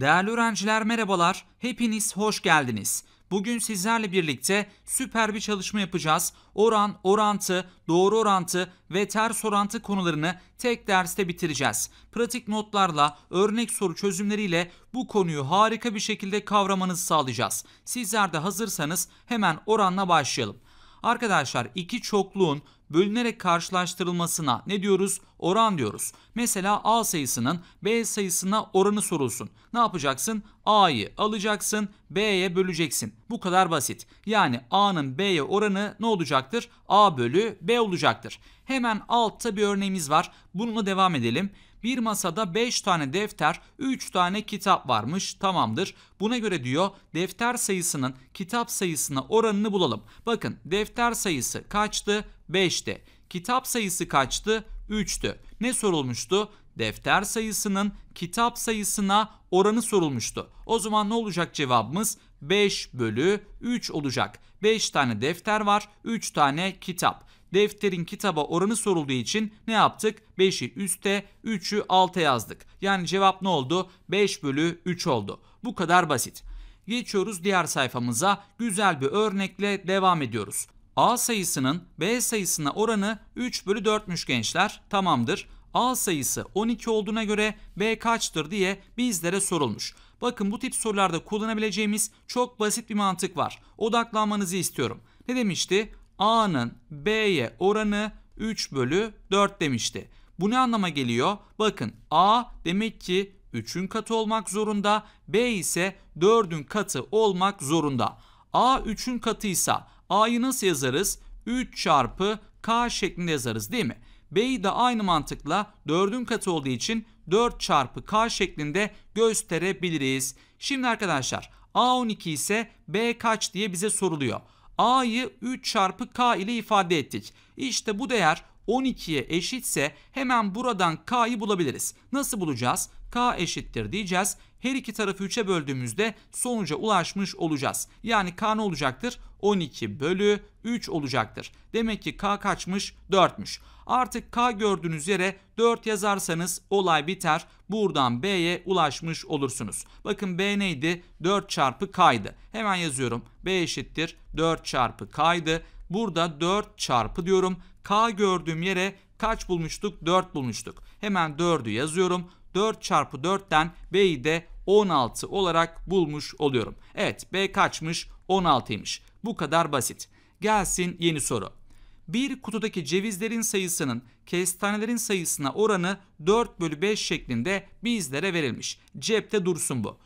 Değerli öğrenciler merhabalar, hepiniz hoş geldiniz. Bugün sizlerle birlikte süper bir çalışma yapacağız. Oran, orantı, doğru orantı ve ters orantı konularını tek derste bitireceğiz. Pratik notlarla, örnek soru çözümleriyle bu konuyu harika bir şekilde kavramanızı sağlayacağız. Sizler de hazırsanız hemen oranla başlayalım. Arkadaşlar iki çokluğun bölünerek karşılaştırılmasına ne diyoruz? Oran diyoruz. Mesela A sayısının B sayısına oranı sorulsun. Ne yapacaksın? A'yı alacaksın, B'ye böleceksin. Bu kadar basit. Yani A'nın B'ye oranı ne olacaktır? A bölü B olacaktır. Hemen altta bir örneğimiz var. Bununla devam edelim. Bir masada 5 tane defter, 3 tane kitap varmış. Tamamdır. Buna göre diyor defter sayısının kitap sayısına oranını bulalım. Bakın defter sayısı kaçtı? 5'ti. Kitap sayısı kaçtı? 3'tü. Ne sorulmuştu? Defter sayısının kitap sayısına oranı sorulmuştu. O zaman ne olacak cevabımız? 5 bölü 3 olacak. 5 tane defter var, 3 tane kitap. Defterin kitaba oranı sorulduğu için ne yaptık? 5'i üste, 3'ü alta yazdık. Yani cevap ne oldu? 5 bölü 3 oldu. Bu kadar basit. Geçiyoruz diğer sayfamıza. Güzel bir örnekle devam ediyoruz. A sayısının B sayısına oranı 3 bölü 4'müş gençler. Tamamdır. A sayısı 12 olduğuna göre B kaçtır diye bizlere sorulmuş. Bakın bu tip sorularda kullanabileceğimiz çok basit bir mantık var. Odaklanmanızı istiyorum. Ne demişti? A'nın B'ye oranı 3 bölü 4 demişti. Bu ne anlama geliyor? Bakın A demek ki 3'ün katı olmak zorunda. B ise 4'ün katı olmak zorunda. A 3'ün katıysa A'yı nasıl yazarız? 3 çarpı K şeklinde yazarız değil mi? B'yi de aynı mantıkla 4'ün katı olduğu için 4 çarpı K şeklinde gösterebiliriz. Şimdi arkadaşlar A12 ise B kaç diye bize soruluyor. A'yı 3 çarpı K ile ifade ettik. İşte bu değer 12'ye eşitse hemen buradan k'yı bulabiliriz. Nasıl bulacağız? k eşittir diyeceğiz. Her iki tarafı 3'e böldüğümüzde sonuca ulaşmış olacağız. Yani k ne olacaktır? 12 bölü 3 olacaktır. Demek ki k kaçmış? 4'müş. Artık k gördüğünüz yere 4 yazarsanız olay biter. Buradan b'ye ulaşmış olursunuz. Bakın b neydi? 4 çarpı k'ydı. Hemen yazıyorum. b eşittir 4 çarpı k'ydı. Burada 4 çarpı diyorum. K gördüğüm yere kaç bulmuştuk? 4 bulmuştuk. Hemen 4'ü yazıyorum. 4 çarpı 4'ten B'yi de 16 olarak bulmuş oluyorum. Evet B kaçmış? 16'ymış. Bu kadar basit. Gelsin yeni soru. Bir kutudaki cevizlerin sayısının kestanelerin sayısına oranı 4 bölü 5 şeklinde bizlere verilmiş. Cepte dursun bu.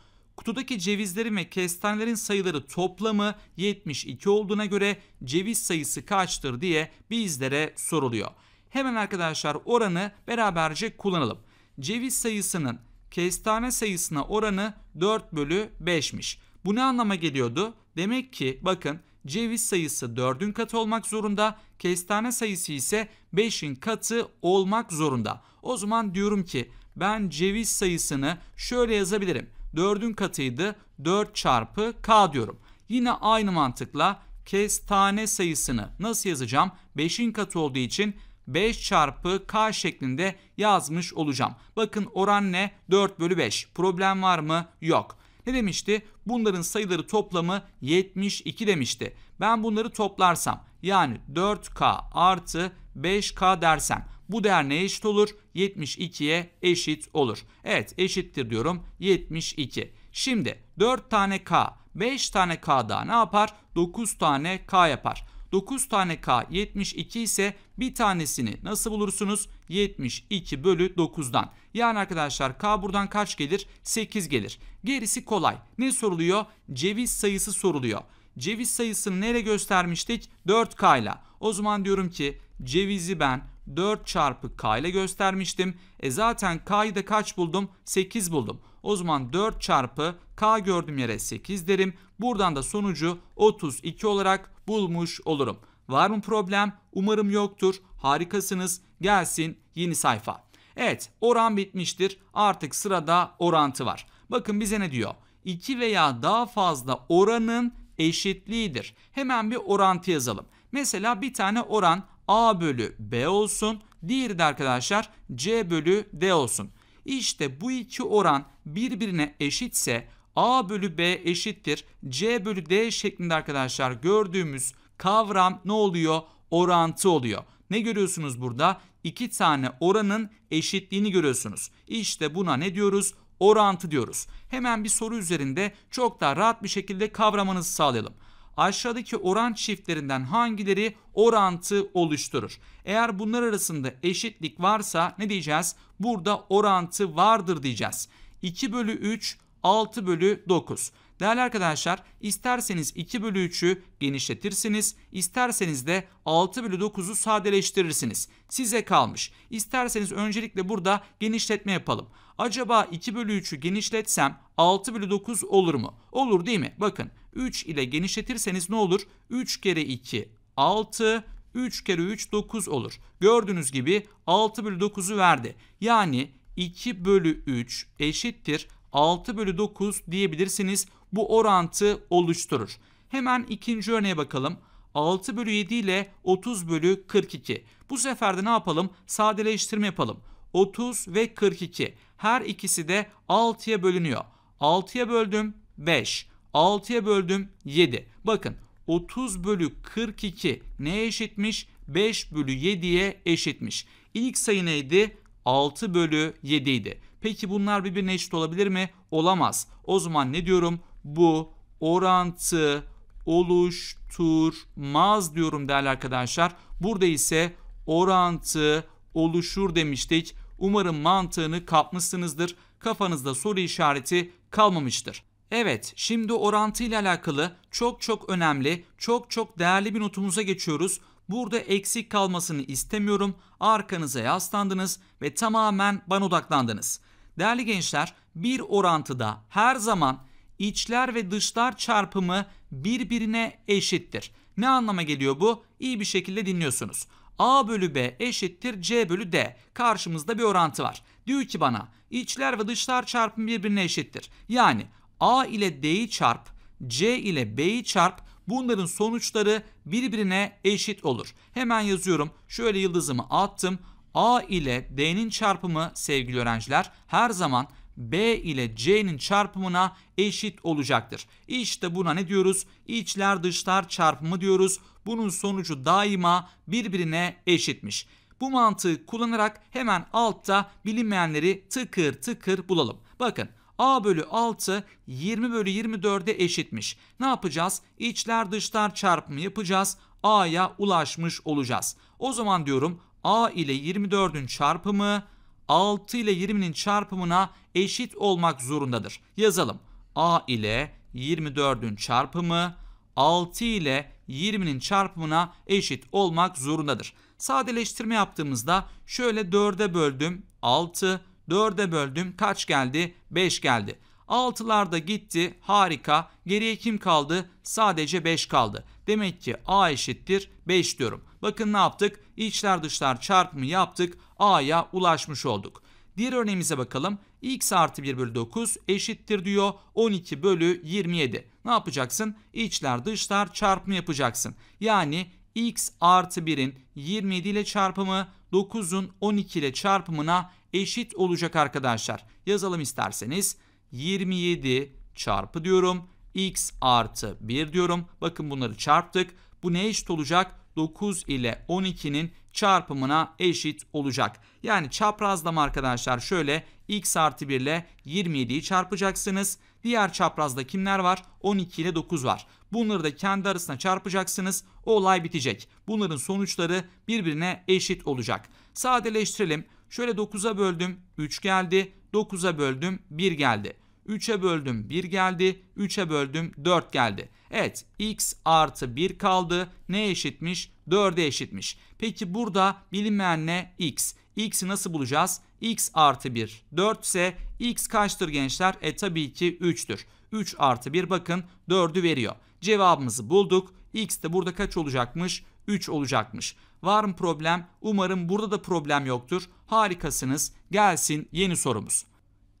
Kutudaki cevizlerin ve kestanelerin sayıları toplamı 72 olduğuna göre ceviz sayısı kaçtır diye bizlere soruluyor. Hemen arkadaşlar oranı beraberce kullanalım. Ceviz sayısının kestane sayısına oranı 4 bölü 5'miş. Bu ne anlama geliyordu? Demek ki bakın ceviz sayısı 4'ün katı olmak zorunda, kestane sayısı ise 5'in katı olmak zorunda. O zaman diyorum ki ben ceviz sayısını şöyle yazabilirim. 4'ün katıydı. 4 çarpı k diyorum. Yine aynı mantıkla kestane sayısını nasıl yazacağım? 5'in katı olduğu için 5 çarpı k şeklinde yazmış olacağım. Bakın oran ne? 4 bölü 5. Problem var mı? Yok. Ne demişti? Bunların sayıları toplamı 72 demişti. Ben bunları toplarsam yani 4k artı 5k dersem bu değer neye eşit olur? 72'ye eşit olur. Evet eşittir diyorum 72. Şimdi 4 tane K 5 tane K daha ne yapar? 9 tane K yapar. 9 tane K 72 ise bir tanesini nasıl bulursunuz? 72 bölü 9'dan. Yani arkadaşlar K buradan kaç gelir? 8 gelir. Gerisi kolay. Ne soruluyor? Ceviz sayısı soruluyor. Ceviz sayısını nereye göstermiştik? 4K ile. O zaman diyorum ki cevizi ben 4 çarpı k ile göstermiştim. E zaten k'yı da kaç buldum? 8 buldum. O zaman 4 çarpı k gördüğüm yere 8 derim. Buradan da sonucu 32 olarak bulmuş olurum. Var mı problem? Umarım yoktur. Harikasınız. Gelsin yeni sayfa. Evet oran bitmiştir. Artık sırada orantı var. Bakın bize ne diyor? 2 veya daha fazla oranın eşitliğidir. Hemen bir orantı yazalım. Mesela bir tane oran A bölü B olsun. Diğeri de arkadaşlar C bölü D olsun. İşte bu iki oran birbirine eşitse A bölü B eşittir C bölü D şeklinde arkadaşlar gördüğümüz kavram ne oluyor? Orantı oluyor. Ne görüyorsunuz burada? İki tane oranın eşitliğini görüyorsunuz. İşte buna ne diyoruz? Orantı diyoruz. Hemen bir soru üzerinde çok daha rahat bir şekilde kavramanızı sağlayalım aşağıdaki oran çiftlerinden hangileri orantı oluşturur? Eğer bunlar arasında eşitlik varsa ne diyeceğiz? Burada orantı vardır diyeceğiz. 2 bölü 3, 6 bölü 9. Değerli arkadaşlar isterseniz 2 bölü 3'ü genişletirsiniz. isterseniz de 6 bölü 9'u sadeleştirirsiniz. Size kalmış. İsterseniz öncelikle burada genişletme yapalım. Acaba 2 bölü 3'ü genişletsem 6 bölü 9 olur mu? Olur değil mi? Bakın 3 ile genişletirseniz ne olur? 3 kere 2 6, 3 kere 3 9 olur. Gördüğünüz gibi 6 bölü 9'u verdi. Yani 2 bölü 3 eşittir 6 bölü 9 diyebilirsiniz. Bu orantı oluşturur. Hemen ikinci örneğe bakalım. 6 bölü 7 ile 30 bölü 42. Bu sefer de ne yapalım? Sadeleştirme yapalım. 30 ve 42. Her ikisi de 6'ya bölünüyor. 6'ya böldüm 5. 6'ya böldüm 7. Bakın 30 bölü 42 neye eşitmiş? 5 bölü 7'ye eşitmiş. İlk sayı neydi? 6 bölü 7 idi. Peki bunlar birbirine eşit olabilir mi? Olamaz. O zaman ne diyorum? Bu orantı oluşturmaz diyorum değerli arkadaşlar. Burada ise orantı oluşur demiştik. Umarım mantığını kapmışsınızdır. Kafanızda soru işareti kalmamıştır. Evet, şimdi orantı ile alakalı çok çok önemli, çok çok değerli bir notumuza geçiyoruz. Burada eksik kalmasını istemiyorum. Arkanıza yaslandınız ve tamamen bana odaklandınız. Değerli gençler, bir orantıda her zaman içler ve dışlar çarpımı birbirine eşittir. Ne anlama geliyor bu? İyi bir şekilde dinliyorsunuz. A bölü B eşittir C bölü D. Karşımızda bir orantı var. Diyor ki bana içler ve dışlar çarpım birbirine eşittir. Yani A ile D'yi çarp, C ile B'yi çarp bunların sonuçları birbirine eşit olur. Hemen yazıyorum. Şöyle yıldızımı attım. A ile D'nin çarpımı sevgili öğrenciler her zaman B ile C'nin çarpımına eşit olacaktır. İşte buna ne diyoruz? İçler dışlar çarpımı diyoruz. Bunun sonucu daima birbirine eşitmiş. Bu mantığı kullanarak hemen altta bilinmeyenleri tıkır tıkır bulalım. Bakın A bölü 6 20 bölü 24'e eşitmiş. Ne yapacağız? İçler dışlar çarpımı yapacağız. A'ya ulaşmış olacağız. O zaman diyorum A ile 24'ün çarpımı 6 ile 20'nin çarpımına eşit olmak zorundadır. Yazalım. A ile 24'ün çarpımı 6 ile 20'nin çarpımına eşit olmak zorundadır. Sadeleştirme yaptığımızda şöyle 4'e böldüm 6, 4'e böldüm kaç geldi? 5 geldi. 6'lar da gitti. Harika. Geriye kim kaldı? Sadece 5 kaldı. Demek ki A eşittir 5 diyorum. Bakın ne yaptık? içler dışlar çarpımı yaptık. A'ya ulaşmış olduk. Diğer örneğimize bakalım. X artı 1 bölü 9 eşittir diyor. 12 bölü 27. Ne yapacaksın? içler dışlar çarpımı yapacaksın. Yani x artı 1'in 27 ile çarpımı 9'un 12 ile çarpımına eşit olacak arkadaşlar. Yazalım isterseniz. 27 çarpı diyorum. X artı 1 diyorum. Bakın bunları çarptık. Bu ne eşit olacak? 9 ile 12'nin çarpımına eşit olacak. Yani çaprazlama arkadaşlar şöyle x artı 1 ile 27'yi çarpacaksınız. Diğer çaprazda kimler var? 12 ile 9 var. Bunları da kendi arasına çarpacaksınız. O olay bitecek. Bunların sonuçları birbirine eşit olacak. Sadeleştirelim. Şöyle 9'a böldüm 3 geldi. 9'a böldüm 1 geldi. 3'e böldüm 1 geldi. 3'e böldüm 4 geldi. Evet x artı 1 kaldı. Ne eşitmiş? 4'e eşitmiş. Peki burada bilinmeyen ne? x. x'i nasıl bulacağız? x artı 1 4 ise x kaçtır gençler? E tabii ki 3'tür. 3 artı 1 bakın 4'ü veriyor. Cevabımızı bulduk. x de burada kaç olacakmış? 3 olacakmış. Var mı problem? Umarım burada da problem yoktur. Harikasınız. Gelsin yeni sorumuz.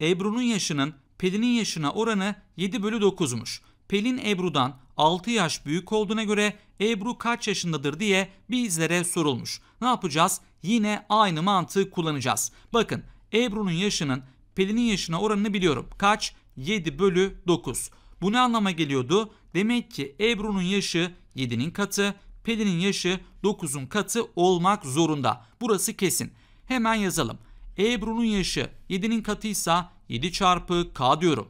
Ebru'nun yaşının Pelin'in yaşına oranı 7 bölü 9'muş. Pelin Ebru'dan 6 yaş büyük olduğuna göre Ebru kaç yaşındadır diye bizlere sorulmuş. Ne yapacağız? Yine aynı mantığı kullanacağız. Bakın Ebru'nun yaşının Pelin'in yaşına oranını biliyorum. Kaç? 7 bölü 9. Bu ne anlama geliyordu? Demek ki Ebru'nun yaşı 7'nin katı, Pelin'in yaşı 9'un katı olmak zorunda. Burası kesin. Hemen yazalım. Ebru'nun yaşı 7'nin katıysa 7 çarpı K diyorum.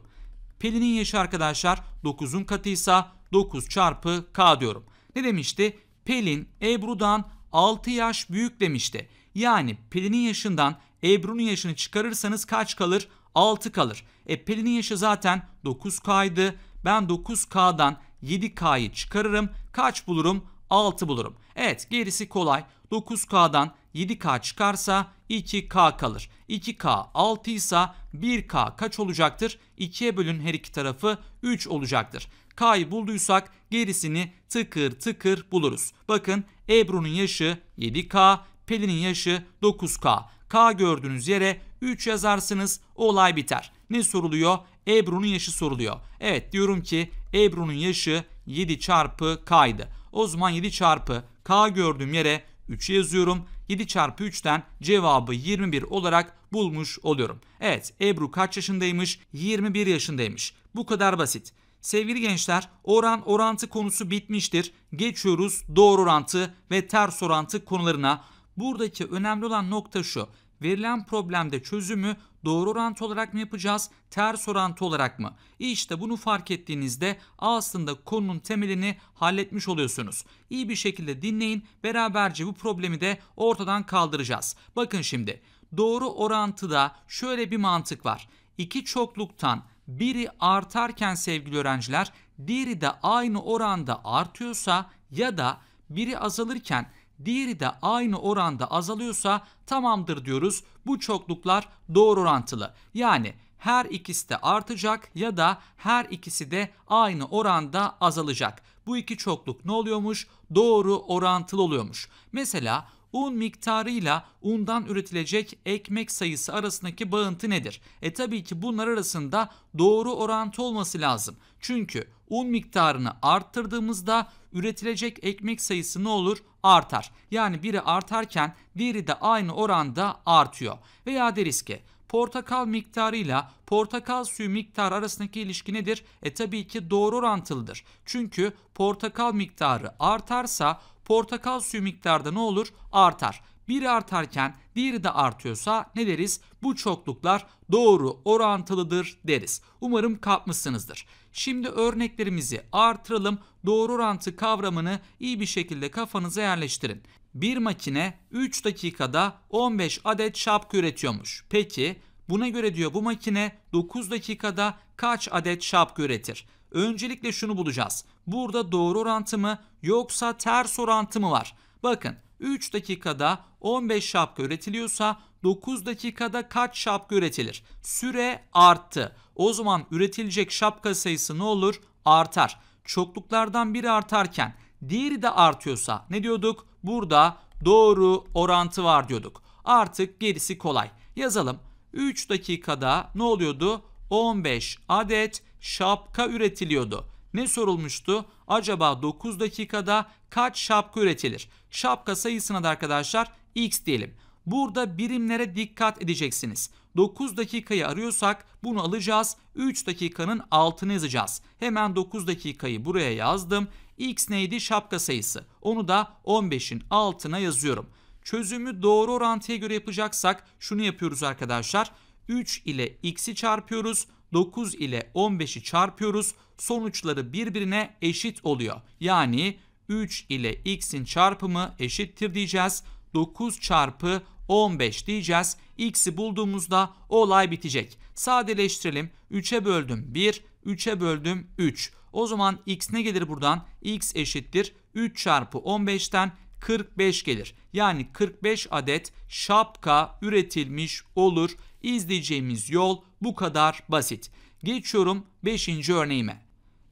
Pelin'in yaşı arkadaşlar 9'un katıysa 9 çarpı K diyorum. Ne demişti? Pelin Ebru'dan 6 yaş büyük demişti. Yani Pelin'in yaşından Ebru'nun yaşını çıkarırsanız kaç kalır? 6 kalır. E Pelin'in yaşı zaten 9K'ydı. Ben 9K'dan 7K'yı çıkarırım. Kaç bulurum? 6 bulurum. Evet gerisi kolay. 9K'dan 7K çıkarsa 2K kalır. 2K 6 ise 1K kaç olacaktır? 2'ye bölün her iki tarafı 3 olacaktır. K'yı bulduysak gerisini tıkır tıkır buluruz. Bakın Ebru'nun yaşı 7K, Pelin'in yaşı 9K. K gördüğünüz yere 3 yazarsınız olay biter. Ne soruluyor? Ebru'nun yaşı soruluyor. Evet diyorum ki Ebru'nun yaşı 7 çarpı K'ydı. O zaman 7 çarpı k gördüğüm yere 3'ü yazıyorum. 7 çarpı 3'ten cevabı 21 olarak bulmuş oluyorum. Evet Ebru kaç yaşındaymış? 21 yaşındaymış. Bu kadar basit. Sevgili gençler oran orantı konusu bitmiştir. Geçiyoruz doğru orantı ve ters orantı konularına. Buradaki önemli olan nokta şu. Verilen problemde çözümü Doğru orantı olarak mı yapacağız? Ters orantı olarak mı? İşte bunu fark ettiğinizde aslında konunun temelini halletmiş oluyorsunuz. İyi bir şekilde dinleyin. Beraberce bu problemi de ortadan kaldıracağız. Bakın şimdi. Doğru orantıda şöyle bir mantık var. İki çokluktan biri artarken sevgili öğrenciler, diğeri de aynı oranda artıyorsa ya da biri azalırken diğeri de aynı oranda azalıyorsa tamamdır diyoruz. Bu çokluklar doğru orantılı. Yani her ikisi de artacak ya da her ikisi de aynı oranda azalacak. Bu iki çokluk ne oluyormuş? Doğru orantılı oluyormuş. Mesela un miktarıyla undan üretilecek ekmek sayısı arasındaki bağıntı nedir? E tabii ki bunlar arasında doğru orantı olması lazım. Çünkü un miktarını arttırdığımızda üretilecek ekmek sayısı ne olur? Artar. Yani biri artarken diğeri de aynı oranda artıyor. Veya deriz ki portakal miktarıyla portakal suyu miktarı arasındaki ilişki nedir? E tabii ki doğru orantılıdır. Çünkü portakal miktarı artarsa portakal suyu miktarı da ne olur? Artar. Biri artarken diğeri de artıyorsa ne deriz? Bu çokluklar doğru orantılıdır deriz. Umarım kapmışsınızdır. Şimdi örneklerimizi artıralım. Doğru orantı kavramını iyi bir şekilde kafanıza yerleştirin. Bir makine 3 dakikada 15 adet şapka üretiyormuş. Peki buna göre diyor bu makine 9 dakikada kaç adet şapka üretir? Öncelikle şunu bulacağız. Burada doğru orantı mı yoksa ters orantı mı var? Bakın 3 dakikada 15 şapka üretiliyorsa 9 dakikada kaç şapka üretilir? Süre arttı. O zaman üretilecek şapka sayısı ne olur? Artar. Çokluklardan biri artarken diğeri de artıyorsa ne diyorduk? Burada doğru orantı var diyorduk. Artık gerisi kolay. Yazalım. 3 dakikada ne oluyordu? 15 adet şapka üretiliyordu. Ne sorulmuştu? Acaba 9 dakikada kaç şapka üretilir? Şapka sayısına da arkadaşlar x diyelim. Burada birimlere dikkat edeceksiniz. 9 dakikayı arıyorsak bunu alacağız. 3 dakikanın altını yazacağız. Hemen 9 dakikayı buraya yazdım. X neydi? Şapka sayısı. Onu da 15'in altına yazıyorum. Çözümü doğru orantıya göre yapacaksak şunu yapıyoruz arkadaşlar. 3 ile x'i çarpıyoruz. 9 ile 15'i çarpıyoruz. Sonuçları birbirine eşit oluyor. Yani 3 ile x'in çarpımı eşittir diyeceğiz. 9 çarpı 15 diyeceğiz. X'i bulduğumuzda olay bitecek. Sadeleştirelim. 3'e böldüm 1, 3'e böldüm 3. O zaman x ne gelir buradan? x eşittir 3 çarpı 15'ten 45 gelir. Yani 45 adet şapka üretilmiş olur. İzleyeceğimiz yol bu kadar basit. Geçiyorum 5. örneğime.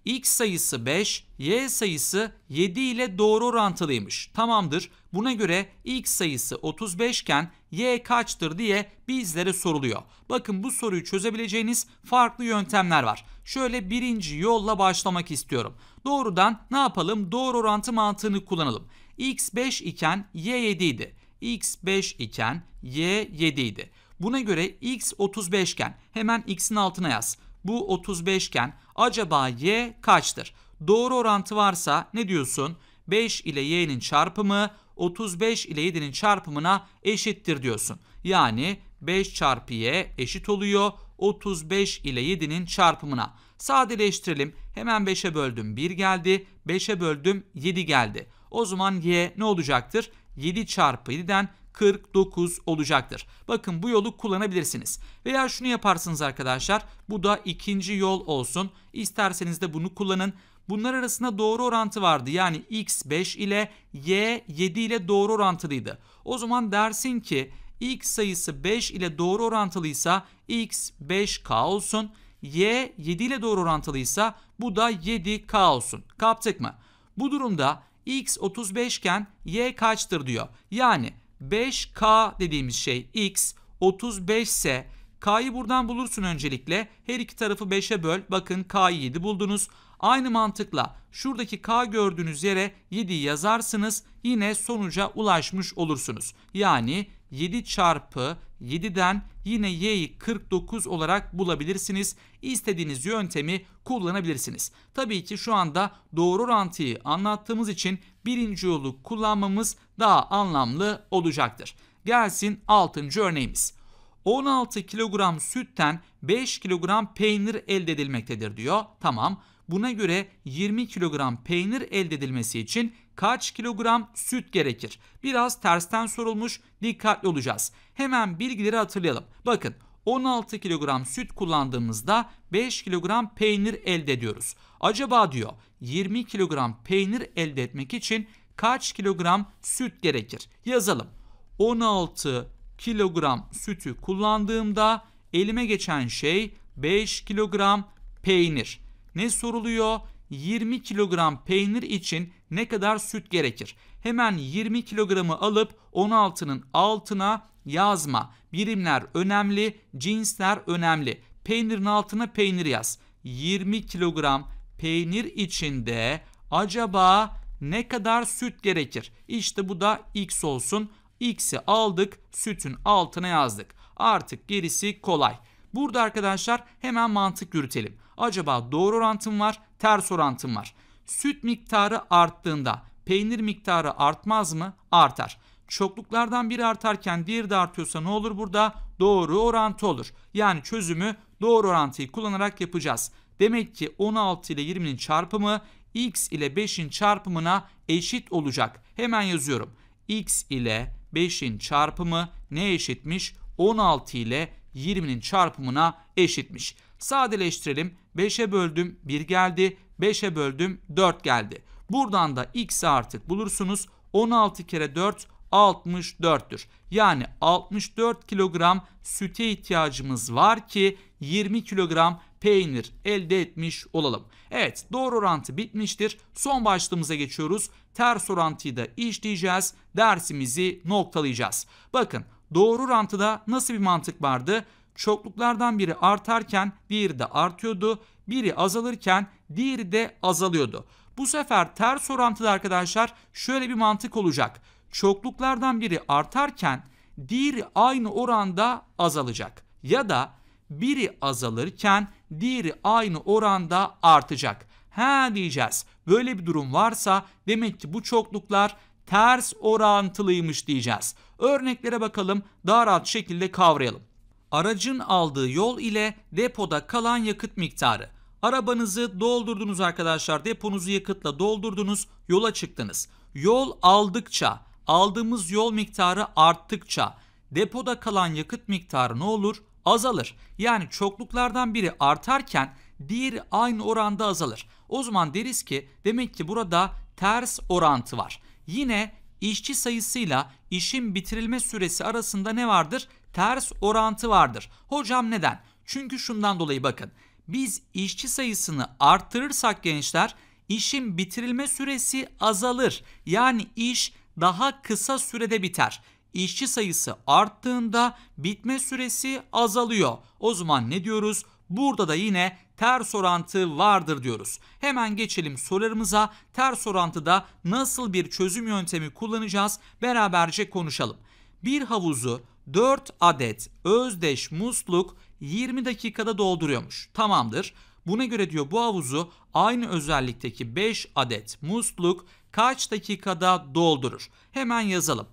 X sayısı 5, Y sayısı 7 ile doğru orantılıymış. Tamamdır. Buna göre X sayısı 35 iken Y kaçtır diye bizlere soruluyor. Bakın bu soruyu çözebileceğiniz farklı yöntemler var. Şöyle birinci yolla başlamak istiyorum. Doğrudan ne yapalım? Doğru orantı mantığını kullanalım. X 5 iken Y 7 idi. X 5 iken Y 7 idi. Buna göre x 35 iken hemen x'in altına yaz. Bu 35 iken acaba y kaçtır? Doğru orantı varsa ne diyorsun? 5 ile y'nin çarpımı 35 ile 7'nin çarpımına eşittir diyorsun. Yani 5 çarpı y eşit oluyor 35 ile 7'nin çarpımına. Sadeleştirelim. Hemen 5'e böldüm 1 geldi. 5'e böldüm 7 geldi. O zaman y ne olacaktır? 7 çarpı 7'den 49 olacaktır. Bakın bu yolu kullanabilirsiniz. Veya şunu yaparsınız arkadaşlar. Bu da ikinci yol olsun. İsterseniz de bunu kullanın. Bunlar arasında doğru orantı vardı. Yani x 5 ile y 7 ile doğru orantılıydı. O zaman dersin ki x sayısı 5 ile doğru orantılıysa x 5k olsun. y 7 ile doğru orantılıysa bu da 7k olsun. Kaptık mı? Bu durumda x 35 iken y kaçtır diyor. Yani 5K dediğimiz şey X 35 ise K'yı buradan bulursun öncelikle. Her iki tarafı 5'e böl. Bakın K'yı 7 buldunuz. Aynı mantıkla şuradaki K gördüğünüz yere 7'yi yazarsınız. Yine sonuca ulaşmış olursunuz. Yani 7 çarpı 7'den yine y'yi 49 olarak bulabilirsiniz. İstediğiniz yöntemi kullanabilirsiniz. Tabii ki şu anda doğru orantıyı anlattığımız için birinci yolu kullanmamız daha anlamlı olacaktır. Gelsin 6. örneğimiz. 16 kilogram sütten 5 kilogram peynir elde edilmektedir diyor. Tamam. Buna göre 20 kilogram peynir elde edilmesi için kaç kilogram süt gerekir? Biraz tersten sorulmuş dikkatli olacağız. Hemen bilgileri hatırlayalım. Bakın 16 kilogram süt kullandığımızda 5 kilogram peynir elde ediyoruz. Acaba diyor 20 kilogram peynir elde etmek için kaç kilogram süt gerekir? Yazalım. 16 kilogram sütü kullandığımda elime geçen şey 5 kilogram peynir. Ne soruluyor? 20 kilogram peynir için ne kadar süt gerekir? Hemen 20 kilogramı alıp 16'nın altına yazma. Birimler önemli, cinsler önemli. Peynirin altına peynir yaz. 20 kilogram peynir içinde acaba ne kadar süt gerekir? İşte bu da x olsun. X'i aldık, sütün altına yazdık. Artık gerisi kolay. Burada arkadaşlar hemen mantık yürütelim. Acaba doğru orantım var, ters orantım var. Süt miktarı arttığında peynir miktarı artmaz mı? Artar. Çokluklardan biri artarken diğeri de artıyorsa ne olur burada? Doğru orantı olur. Yani çözümü doğru orantıyı kullanarak yapacağız. Demek ki 16 ile 20'nin çarpımı x ile 5'in çarpımına eşit olacak. Hemen yazıyorum. x ile 5'in çarpımı ne eşitmiş? 16 ile 20'nin çarpımına eşitmiş. Sadeleştirelim. 5'e böldüm 1 geldi. 5'e böldüm 4 geldi. Buradan da x'i artık bulursunuz. 16 kere 4 64'tür. Yani 64 kilogram süte ihtiyacımız var ki 20 kilogram peynir elde etmiş olalım. Evet doğru orantı bitmiştir. Son başlığımıza geçiyoruz. Ters orantıyı da işleyeceğiz. Dersimizi noktalayacağız. Bakın doğru orantıda nasıl bir mantık vardı? çokluklardan biri artarken diğeri de artıyordu. Biri azalırken diğeri de azalıyordu. Bu sefer ters orantılı arkadaşlar şöyle bir mantık olacak. Çokluklardan biri artarken diğeri aynı oranda azalacak. Ya da biri azalırken diğeri aynı oranda artacak. Ha diyeceğiz. Böyle bir durum varsa demek ki bu çokluklar ters orantılıymış diyeceğiz. Örneklere bakalım daha rahat şekilde kavrayalım aracın aldığı yol ile depoda kalan yakıt miktarı. Arabanızı doldurdunuz arkadaşlar. Deponuzu yakıtla doldurdunuz. Yola çıktınız. Yol aldıkça, aldığımız yol miktarı arttıkça depoda kalan yakıt miktarı ne olur? Azalır. Yani çokluklardan biri artarken diğeri aynı oranda azalır. O zaman deriz ki demek ki burada ters orantı var. Yine işçi sayısıyla işin bitirilme süresi arasında ne vardır? ters orantı vardır. Hocam neden? Çünkü şundan dolayı bakın. Biz işçi sayısını arttırırsak gençler işin bitirilme süresi azalır. Yani iş daha kısa sürede biter. İşçi sayısı arttığında bitme süresi azalıyor. O zaman ne diyoruz? Burada da yine ters orantı vardır diyoruz. Hemen geçelim sorularımıza. Ters orantıda nasıl bir çözüm yöntemi kullanacağız? Beraberce konuşalım. Bir havuzu 4 adet özdeş musluk 20 dakikada dolduruyormuş. Tamamdır. Buna göre diyor bu havuzu aynı özellikteki 5 adet musluk kaç dakikada doldurur? Hemen yazalım.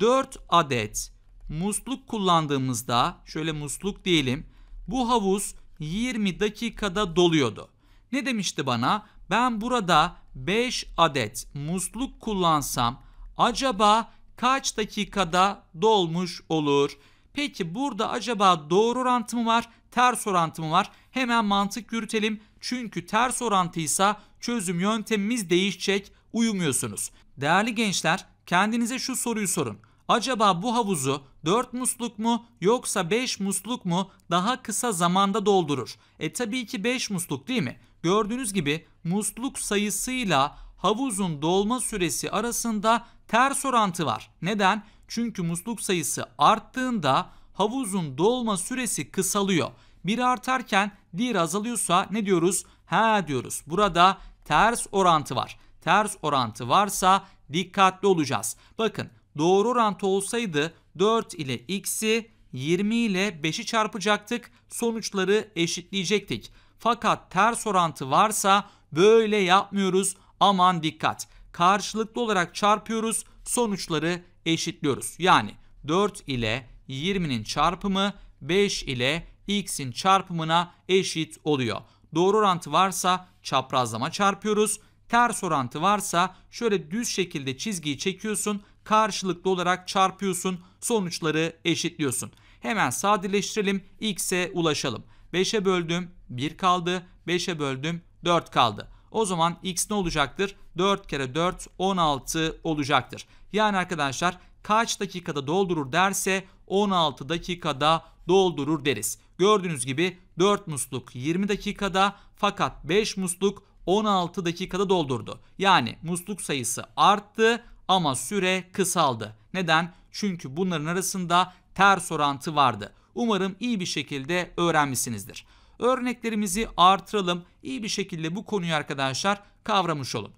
4 adet musluk kullandığımızda şöyle musluk diyelim. Bu havuz 20 dakikada doluyordu. Ne demişti bana? Ben burada 5 adet musluk kullansam acaba kaç dakikada dolmuş olur? Peki burada acaba doğru orantı mı var, ters orantı mı var? Hemen mantık yürütelim. Çünkü ters orantıysa çözüm yöntemimiz değişecek, uyumuyorsunuz. Değerli gençler, kendinize şu soruyu sorun. Acaba bu havuzu 4 musluk mu yoksa 5 musluk mu daha kısa zamanda doldurur? E tabii ki 5 musluk değil mi? Gördüğünüz gibi musluk sayısıyla havuzun dolma süresi arasında ters orantı var. Neden? Çünkü musluk sayısı arttığında havuzun dolma süresi kısalıyor. Bir artarken diğer azalıyorsa ne diyoruz? Ha diyoruz. Burada ters orantı var. Ters orantı varsa dikkatli olacağız. Bakın doğru orantı olsaydı 4 ile x'i 20 ile 5'i çarpacaktık. Sonuçları eşitleyecektik. Fakat ters orantı varsa böyle yapmıyoruz. Aman dikkat karşılıklı olarak çarpıyoruz. Sonuçları eşitliyoruz. Yani 4 ile 20'nin çarpımı 5 ile x'in çarpımına eşit oluyor. Doğru orantı varsa çaprazlama çarpıyoruz. Ters orantı varsa şöyle düz şekilde çizgiyi çekiyorsun. Karşılıklı olarak çarpıyorsun. Sonuçları eşitliyorsun. Hemen sadeleştirelim. X'e ulaşalım. 5'e böldüm 1 kaldı. 5'e böldüm 4 kaldı. O zaman x ne olacaktır? 4 kere 4 16 olacaktır. Yani arkadaşlar kaç dakikada doldurur derse 16 dakikada doldurur deriz. Gördüğünüz gibi 4 musluk 20 dakikada fakat 5 musluk 16 dakikada doldurdu. Yani musluk sayısı arttı ama süre kısaldı. Neden? Çünkü bunların arasında ters orantı vardı. Umarım iyi bir şekilde öğrenmişsinizdir. Örneklerimizi artıralım. İyi bir şekilde bu konuyu arkadaşlar kavramış olun.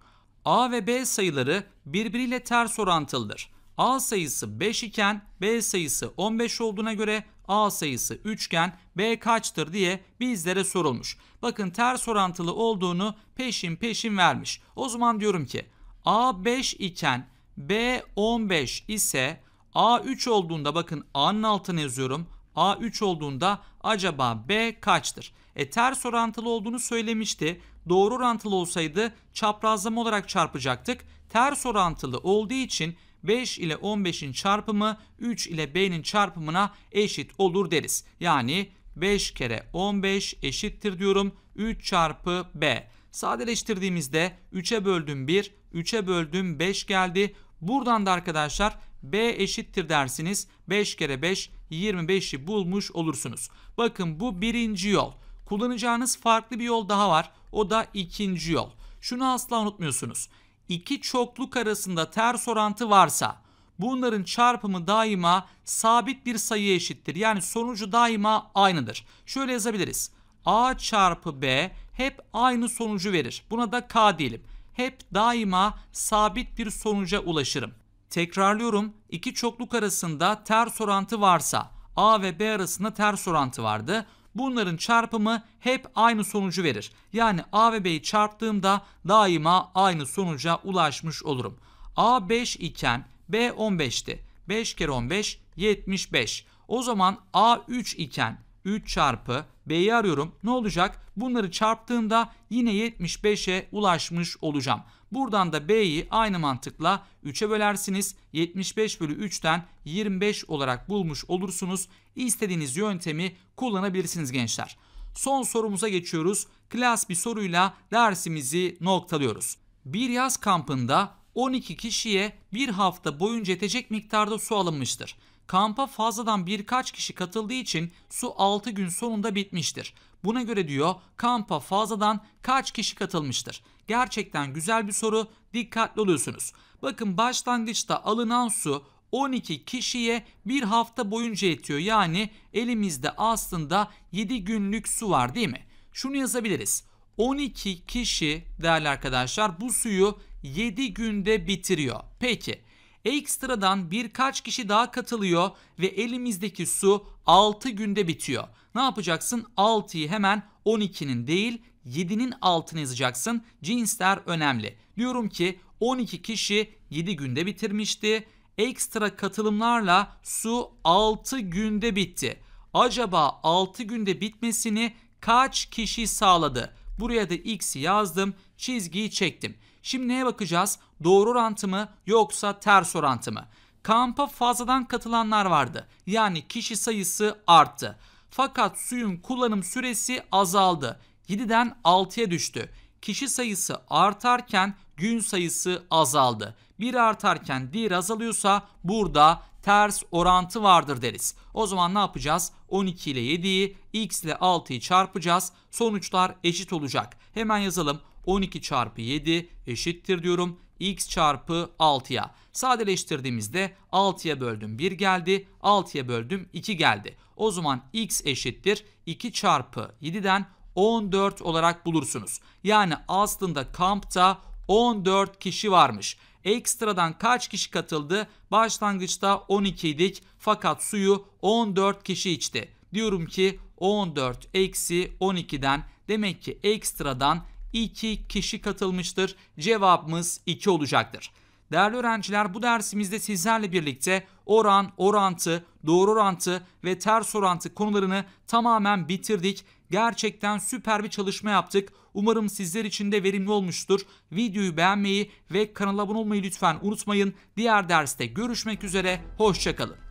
A ve B sayıları birbiriyle ters orantılıdır. A sayısı 5 iken B sayısı 15 olduğuna göre A sayısı 3 iken B kaçtır diye bizlere sorulmuş. Bakın ters orantılı olduğunu peşin peşin vermiş. O zaman diyorum ki A 5 iken B 15 ise A 3 olduğunda bakın A'nın altına yazıyorum. A 3 olduğunda acaba B kaçtır? E ters orantılı olduğunu söylemişti. Doğru orantılı olsaydı çaprazlama olarak çarpacaktık. Ters orantılı olduğu için 5 ile 15'in çarpımı 3 ile B'nin çarpımına eşit olur deriz. Yani 5 kere 15 eşittir diyorum 3 çarpı B. Sadeleştirdiğimizde 3'e böldüm 1, 3'e böldüm 5 geldi. Buradan da arkadaşlar B eşittir dersiniz. 5 kere 5 25'i bulmuş olursunuz. Bakın bu birinci yol. Kullanacağınız farklı bir yol daha var. O da ikinci yol. Şunu asla unutmuyorsunuz. İki çokluk arasında ters orantı varsa bunların çarpımı daima sabit bir sayıya eşittir. Yani sonucu daima aynıdır. Şöyle yazabiliriz. A çarpı B hep aynı sonucu verir. Buna da K diyelim. Hep daima sabit bir sonuca ulaşırım. Tekrarlıyorum iki çokluk arasında ters orantı varsa A ve B arasında ters orantı vardı. Bunların çarpımı hep aynı sonucu verir. Yani A ve B'yi çarptığımda daima aynı sonuca ulaşmış olurum. A 5 iken B 15'ti. 5 kere 15 75. O zaman A 3 iken 3 çarpı B'yi arıyorum. Ne olacak? Bunları çarptığımda yine 75'e ulaşmış olacağım. Buradan da B'yi aynı mantıkla 3'e bölersiniz. 75 bölü 3'ten 25 olarak bulmuş olursunuz. İstediğiniz yöntemi kullanabilirsiniz gençler. Son sorumuza geçiyoruz. Klas bir soruyla dersimizi noktalıyoruz. Bir yaz kampında 12 kişiye bir hafta boyunca yetecek miktarda su alınmıştır. Kampa fazladan birkaç kişi katıldığı için su 6 gün sonunda bitmiştir. Buna göre diyor kampa fazladan kaç kişi katılmıştır? Gerçekten güzel bir soru. Dikkatli oluyorsunuz. Bakın başlangıçta alınan su 12 kişiye bir hafta boyunca yetiyor. Yani elimizde aslında 7 günlük su var değil mi? Şunu yazabiliriz. 12 kişi değerli arkadaşlar bu suyu 7 günde bitiriyor. Peki e ekstradan birkaç kişi daha katılıyor ve elimizdeki su 6 günde bitiyor. Ne yapacaksın? 6'yı hemen 12'nin değil 7'nin altına yazacaksın. Cinsler önemli. Diyorum ki 12 kişi 7 günde bitirmişti. Ekstra katılımlarla su 6 günde bitti. Acaba 6 günde bitmesini kaç kişi sağladı? Buraya da x'i yazdım, çizgiyi çektim. Şimdi neye bakacağız? Doğru orantımı yoksa ters orantımı? Kampa fazladan katılanlar vardı. Yani kişi sayısı arttı. Fakat suyun kullanım süresi azaldı. 7'den 6'ya düştü. Kişi sayısı artarken gün sayısı azaldı. Bir artarken diğer azalıyorsa burada ters orantı vardır deriz. O zaman ne yapacağız? 12 ile 7'yi x ile 6'yı çarpacağız. Sonuçlar eşit olacak. Hemen yazalım. 12 çarpı 7 eşittir diyorum x çarpı 6'ya. Sadeleştirdiğimizde 6'ya böldüm 1 geldi, 6'ya böldüm 2 geldi. O zaman x eşittir 2 çarpı 7'den 14 olarak bulursunuz. Yani aslında kampta 14 kişi varmış. Ekstradan kaç kişi katıldı? Başlangıçta 12 idik fakat suyu 14 kişi içti. Diyorum ki 14 eksi 12'den demek ki ekstradan 2 kişi katılmıştır. Cevabımız 2 olacaktır. Değerli öğrenciler bu dersimizde sizlerle birlikte oran, orantı, doğru orantı ve ters orantı konularını tamamen bitirdik. Gerçekten süper bir çalışma yaptık. Umarım sizler için de verimli olmuştur. Videoyu beğenmeyi ve kanala abone olmayı lütfen unutmayın. Diğer derste görüşmek üzere, hoşçakalın.